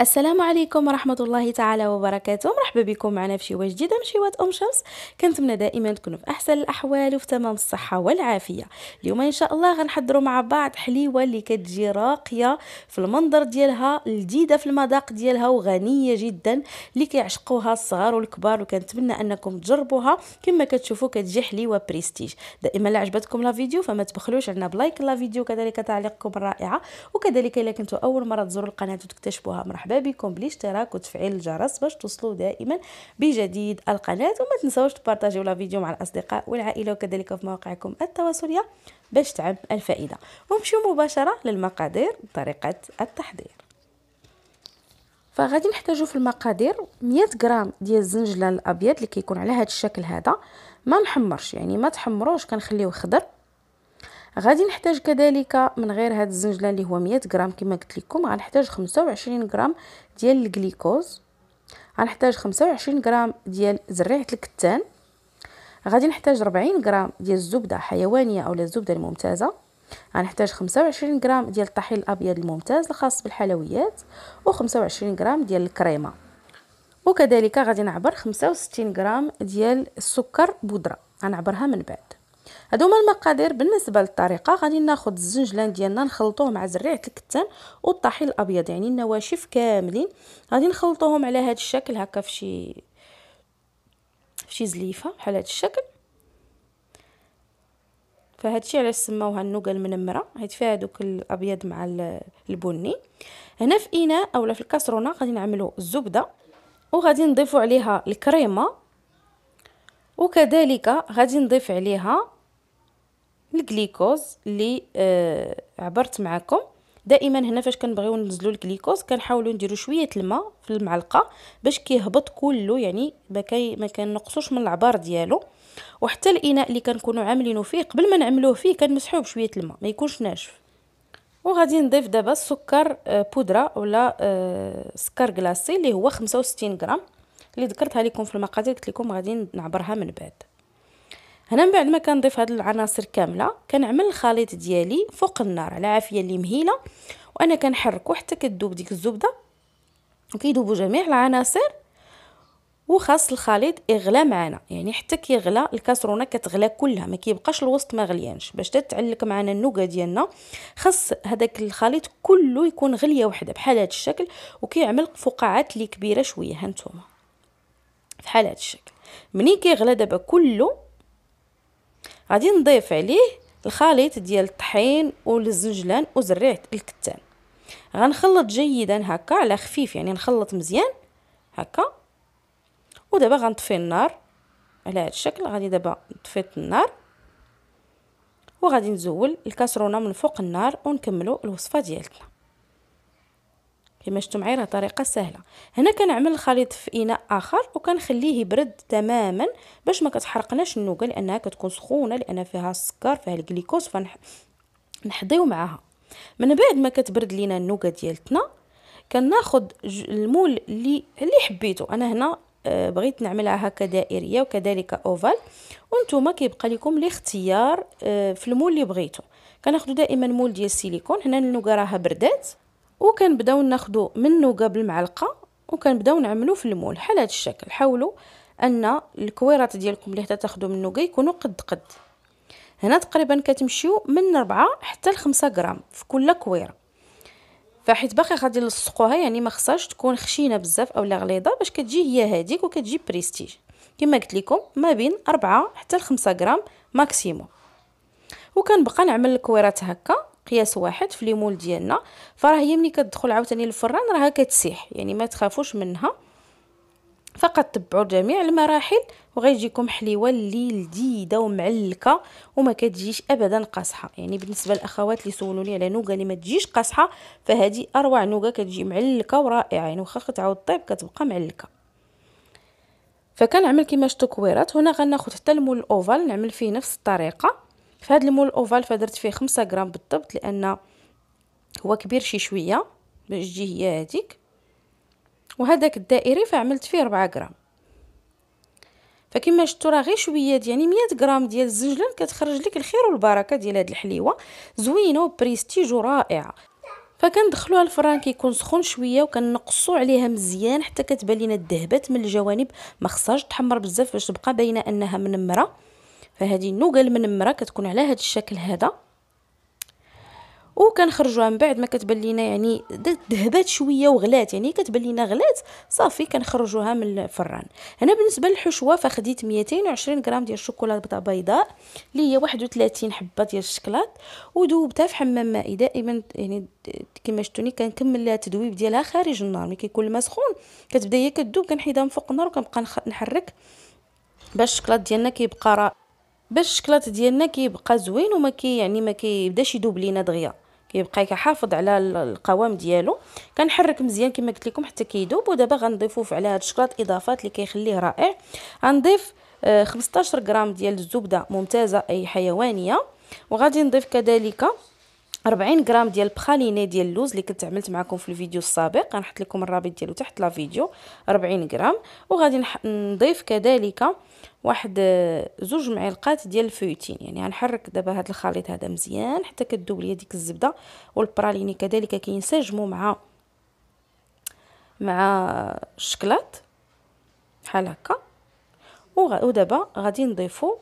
السلام عليكم ورحمة الله تعالى وبركاته مرحبا بكم معنا في شواء جديدة من شوات أم شمس كنتمنى دائما تكونوا في أحسن الأحوال وفي تمام الصحة والعافية اليوم إن شاء الله غنحضروا مع بعض حليوة اللي كتجي راقية في المنظر ديالها لذيذة في المذاق ديالها وغنية جدا اللي كيعشقوها الصغار والكبار وكنتمنى أنكم تجربوها كما كتشوفوا كتجي حليوة بريستيج دائما لا عجبتكم لا فيديو فما تبخلوش عندنا بلايك لا فيديو كذلك تعليقكم الرائعة وكذلك إلا كنتوا أول مرة تزوروا القناة وتكتشفوها مرحبا مرحبا بكم بالاشتراك وتفعيل الجرس باش توصلوا دائما بجديد القناه وما تنسوش تبارطاجيو لا فيديو مع الاصدقاء والعائله وكذلك في مواقعكم التواصليه باش تعم الفائده ونمشيو مباشره للمقادير بطريقه التحضير فغادي نحتاجو في المقادير 100 غرام ديال الزنجلان الابيض اللي كيكون على هذا الشكل هذا ما نحمرش يعني ما تحمروش كنخليوه خضر غادي نحتاج كذلك من غير هذا الزنجلان اللي هو 100 غرام كما قلت لكم غنحتاج 25 غرام ديال الجليكوز غنحتاج 25 غرام ديال زريعه الكتان غادي نحتاج 40 غرام ديال الزبده حيوانيه اولا الزبده الممتازه غنحتاج 25 غرام ديال الطحين الابيض الممتاز الخاص بالحلويات و25 غرام ديال الكريمه وكذلك غادي نعبر 65 غرام ديال السكر بودره غنعبرها من بعد هادو هما المقادير بالنسبه للطريقه غادي ناخذ الزنجلان ديالنا نخلطوه مع زريعه الكتان والطحين الابيض يعني النواشف كاملين غادي نخلطوهم على هذا الشكل هكا في شي في شي زليفه بحال هذا الشكل فهادشي علاش سموها النوكه المنمره حيت فيها دوك الابيض مع البني هنا في اناء اولا في الكاسرونه غادي نعملو الزبده وغادي نضيفو عليها الكريمه وكذلك غادي نضيف عليها الجليكوز اللي آه عبرت معكم دائما هنا فاش كنبغيو ننزلو الجليكوز كنحاولو نديرو شويه الماء في المعلقه باش كيهبط كله يعني ما ما كنقصوش من العبار ديالو وحتى الاناء اللي كنكونو عاملينو فيه قبل ما نعملوه فيه كنمسحوه بشويه الماء ما يكونش ناشف وغادي نضيف دابا السكر آه، بودره ولا آه، سكر كلاصي اللي هو 65 غرام اللي ذكرتها لكم في المقادير قلت لكم غادي نعبرها من بعد هنا من بعد ما كنضيف هاد العناصر كامله كنعمل الخليط ديالي فوق النار على عافيه اللي مهيله وانا كنحركو حتى كتذوب ديك الزبده وكيذوبوا جميع العناصر وخاص الخليط يغلى معنا يعني حتى كيغلى الكاسرونه كتغلى كلها ما كيبقاش الوسط ما غليانش باش تتعلق معنا النوكه ديالنا خاص هذاك الخليط كله يكون غليه وحده بحال هذا الشكل وكيعمل فقاعات اللي كبيره شويه هانتوما بحال هذا الشكل ملي كيغلى دابا كله غادي نضيف عليه الخليط ديال الطحين والزنجلان وزريعه الكتان غنخلط جيدا هكا على خفيف يعني نخلط مزيان هكا ودابا غنطفي النار على هذا الشكل غادي دابا طفيت النار وغادي نزول الكاسرونه من فوق النار ونكملوا الوصفه ديالتنا معايا راه طريقه سهله هنا كنعمل الخليط في اناء اخر وكنخليه يبرد تماما باش ما كتحرقناش النوكه لانها كتكون سخونه لان فيها السكر فيها الجليكوز فنحضيو معاها من بعد ما كتبرد لينا النوكه ديالتنا كناخذ المول اللي اللي حبيتو انا هنا آه، بغيت نعملها هكا دائريه وكذلك اوفال وانتم كيبقى لكم الاختيار آه، في المول اللي بغيتو كناخذ دائما مول ديال السيليكون هنا النوكه راها بردات وكنبداو ناخدو منه قبل معلقه وكنبداو نعملو في المول بحال هذا الشكل حاولوا ان الكويرات ديالكم اللي حتى تاخذوا من النوكا يكونوا قد قد هنا تقريبا كتمشيو من 4 حتى ل 5 غرام في كل كويره فحيت باقي غادي نلصقوها يعني ما خصهاش تكون خشينه بزاف اولا غليظه باش كتجي هي هذيك وكتجي بريستيج كما قلت لكم ما بين 4 حتى ل 5 غرام ماكسيموم وكنبقى نعمل الكويرات هكا قياس واحد في ليمول ديالنا فراه هي ملي كتدخل عاوتاني للفران راه كتسيح يعني ما تخافوش منها فقط تبعوا جميع المراحل وغيجيكم حليوه اللي لذيذه ومعلكه وما كتجيش ابدا قاصحه يعني بالنسبه للاخوات اللي سولوني على نوقه اللي ما تجيش قاصحه فهذه اروع نوقه كتجي معلكه ورائعه يعني واخا كتعاود طيب كتبقى معلكه فكنعمل كيما شفتوا كويرات هنا غناخذ حتى المول الاوفال نعمل فيه نفس الطريقه في هذا المول اوفال فدرت فيه خمسة غرام بالضبط لان هو كبير شي شويه باش تجي هي هذيك وهذاك الدائري فعملت فيه 4 غرام فكما شفتوا راه غير شويه يعني 100 غرام ديال الزنجلان كتخرج لك الخير والبركه ديال هاد الحليوه زوينه وبريستيج ورائعه فكندخلوها الفران كيكون سخون شويه وكنقصوا عليها مزيان حتى كتبان لينا الذهبات من الجوانب ما خصهاش تحمر بزاف باش تبقى باينه انها منمره فهذه النوقه المنمره كتكون على هذا الشكل هذا وكنخرجوها من بعد ما كتبان لينا يعني ذهبات شويه وغلات يعني كتبان لينا غلات صافي كنخرجوها من الفران هنا بالنسبه للحشوه فخديت 220 غرام ديال الشوكولاته بيضاء اللي هي 31 حبه ديال الشكلاط وذوبتها في حمام مائي دائما يعني كما شفتوني كنكمل لها التذويب ديالها خارج النار ملي كيكون الماء سخون كتبدا هي كذوب كنحيدها من فوق النار وكنبقى نحرك باش الشكلاط ديالنا كيبقى رائع باش الشكلاط ديالنا كيبقى زوين وما كي يعني ما كيبداش يذوب لينا دغيا كيبقى كيحافظ على القوام ديالو كنحرك مزيان كما قلت لكم حتى كيدوب ودابا غنضيفو على هذا الشكلاط اضافات اللي كيخليه رائع غنضيف 15 آه، غرام ديال الزبده ممتازه اي حيوانيه وغادي نضيف كذلك 40 غرام ديال بخاليني ديال اللوز اللي كنت عملت معكم في الفيديو السابق غنحط لكم الرابط ديالو تحت لا فيديو 40 غرام وغادي نضيف كذلك واحد آه، زوج معلقات ديال الفويتين يعني غنحرك دابا هذا الخليط هذا مزيان حتى كذوب ليا ديك الزبده والبراليني كذلك كينسجموا مع مع الشكلاط بحال هكا ودابا غادي نضيفو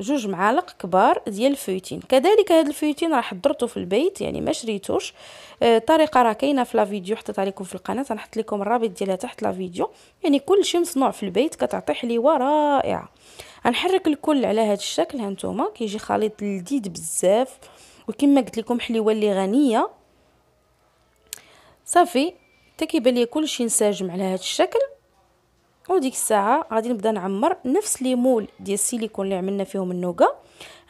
جوج معالق كبار ديال الفويتين كذلك هذا الفويتين راه حضرته في البيت يعني ما شريتوش الطريقه آه، راه كاينه في لا فيديو حطيت عليكم في القناه غنحط لكم الرابط ديالها تحت لا فيديو يعني كلشي مصنوع في البيت كتعطي حليوه رائعه غنحرك الكل على هذا الشكل هانتوما كيجي خليط لذيذ بزاف وكما قلت لكم حليوه اللي غنيه صافي تكيبان لي ليا كلشي انسجم على هذا الشكل وديك الساعه غادي نبدا نعمر نفس لي مول ديال السيليكون اللي عملنا فيهم النوكا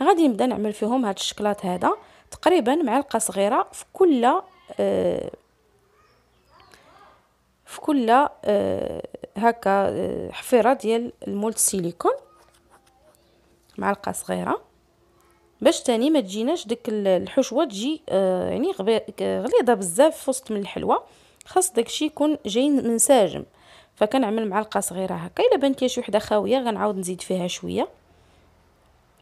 غادي نبدا نعمل فيهم هاد الشكلاط هذا تقريبا معلقه صغيره في كل آه، في كل آه، هكا آه، حفيره ديال المول السيليكون معلقه صغيره باش تاني ما تجيناش ديك الحشوه تجي يعني غليظه بزاف في وسط من الحلوه خاص داكشي يكون جاي منسجم من فكنعمل معلقه صغيره هكا الا بانت لي شي وحده خاويه غنعاود نزيد فيها شويه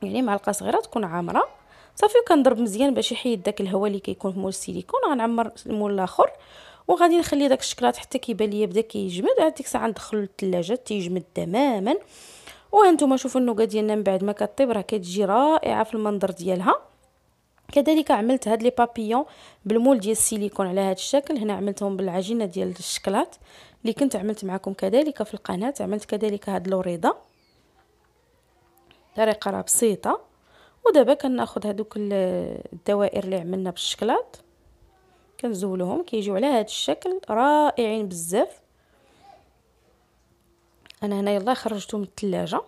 يعني معلقه صغيره تكون عامره صافي وكنضرب مزيان باش يحيد داك الهواء اللي كيكون في مول السيليكون غنعمر المول الاخر وغادي نخلي داك الشكلاط حتى كيبان ليا بدا كيجمد عاد ديك الساعه ندخلو للثلاجه تيجمد تماما وهانتوما شوفوا النوكه ديالنا من بعد ما كطيب راه كتجي رائعه في المنظر ديالها كذلك عملت هاد لي بابيون بالمول ديال السيليكون على هاد الشكل هنا عملتهم بالعجينه ديال الشكلاط اللي كنت عملت معكم كذلك في القناه عملت كذلك هاد لوريضه طريقه راه بسيطه ودابا كناخذ هادوك الدوائر اللي عملنا بالشكلاط كنزولهم كيجيو على هاد الشكل رائعين بزاف انا هنا يلا خرجتهم من الثلاجه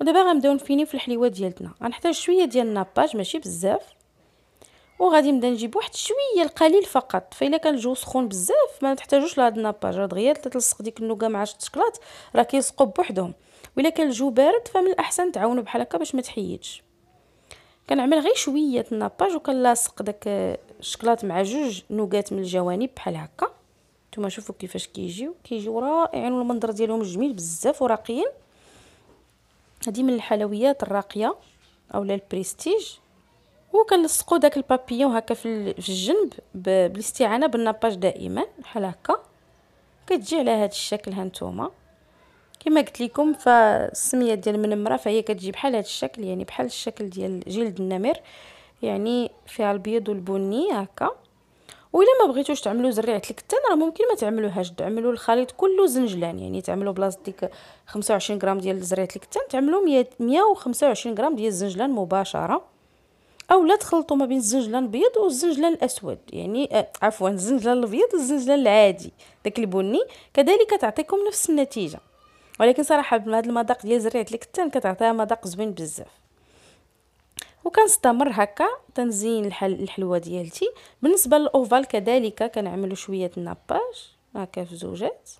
ودابا غنبداو نفينيو في الحليوه ديالتنا غنحتاج شويه ديال الناباج ماشي بزاف وغادي نبدا نجيب واحد شويه القليل فقط فإلا كان الجو سخون بزاف ما تحتاجوش لهاد الناباج راه دغيا تلصق ديك النوكه مع الشكلاط راه كيلصقوا بوحدهم وإلا كان الجو بارد فمن الاحسن تعاونوا بحال هكا باش ما تحيدش كنعمل غير شويه الناباج وكنلاصق داك الشكلاط مع جوج نوكات من الجوانب بحال هكا نتوما شوفوا كيفاش كيجيو كيجيو رائعين والمنظر ديالهم جميل بزاف وراقيين هذه من الحلويات الراقيه اولا البريستيج وكنلصقوا داك البابيون هكا في الجنب بالاستعانه بالنباج دائما بحال هكا كتجي على هذا الشكل هانتوما كما قلت لكم فالسميه ديال المنمره فهي كتجي بحال هذا الشكل يعني بحال الشكل ديال جلد النمر يعني فيها البيض والبني هكا وإلا ما بغيتوش تعملوا زريعه الكتان راه ممكن ما تعملوهاش تعملوا الخليط كله زنجلان يعني تعملوا بلاصه ديك 25 غرام ديال زريعه الكتان تعملوا 125 غرام ديال الزنجلان مباشره او لا تخلطوا ما بين الزنجلان البيض والزنجلان الاسود يعني آه عفوا الزنجلان الابيض والزنجلان العادي داك البني كذلك تعطيكم نفس النتيجه ولكن صراحه بهذا المذاق ديال زريعه الكتان كتعطيها مذاق زوين بزاف وكنستمر هكا تنزين الحل الحلوه ديالتي بالنسبه للاوفال كذلك كنعملو شويه الناباج هكا في زوجات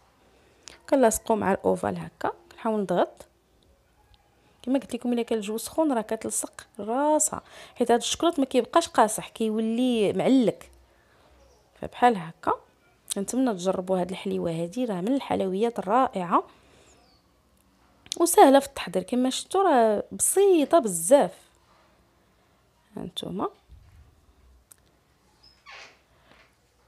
كنلاصقو مع الاوفال هكا كنحاول نضغط كما قلت لكم الا كان الجو سخون راه كتلصق راسها حيت هذا الشكلاط ما كيبقاش قاصح كيولي معلك فبحال هكا نتمنى تجربوا هاد الحليوه هادي راه من الحلويات الرائعه وسهله في التحضير كما شفتوا راه بسيطه بزاف هانتوما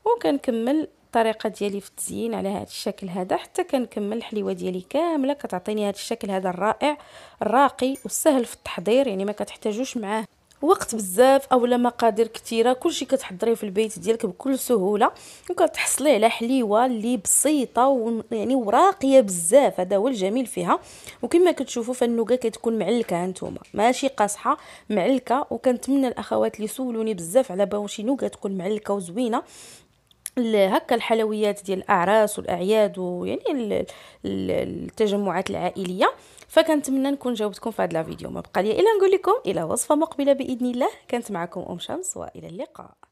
وكنكمل الطريقه ديالي في التزيين على هذا الشكل هذا حتى كنكمل الحليوه ديالي كامله كتعطيني هذا الشكل هذا الرائع الراقي والسهل في التحضير يعني ما كتحتاجوش معاه وقت بزاف اولا مقادير كثيره كلشي كتحضريه في البيت ديالك بكل سهوله وكتحصلي على حليوه اللي بسيطه ويعني وراقيه بزاف هذا هو الجميل فيها وكما كتشوفوا فالنوكه كتكون معلكه هانتوما ماشي قاصحه معلكه وكنتمنى الاخوات اللي سولوني بزاف على شي نوكه تكون معلكه وزوينه هكا الحلويات ديال الاعراس والاعياد ويعني التجمعات العائليه فكنتمنى نكون جاوبتكم في هذا الفيديو ما بقى لي الا نقول لكم الى وصفه مقبله باذن الله كانت معكم ام شمس والى اللقاء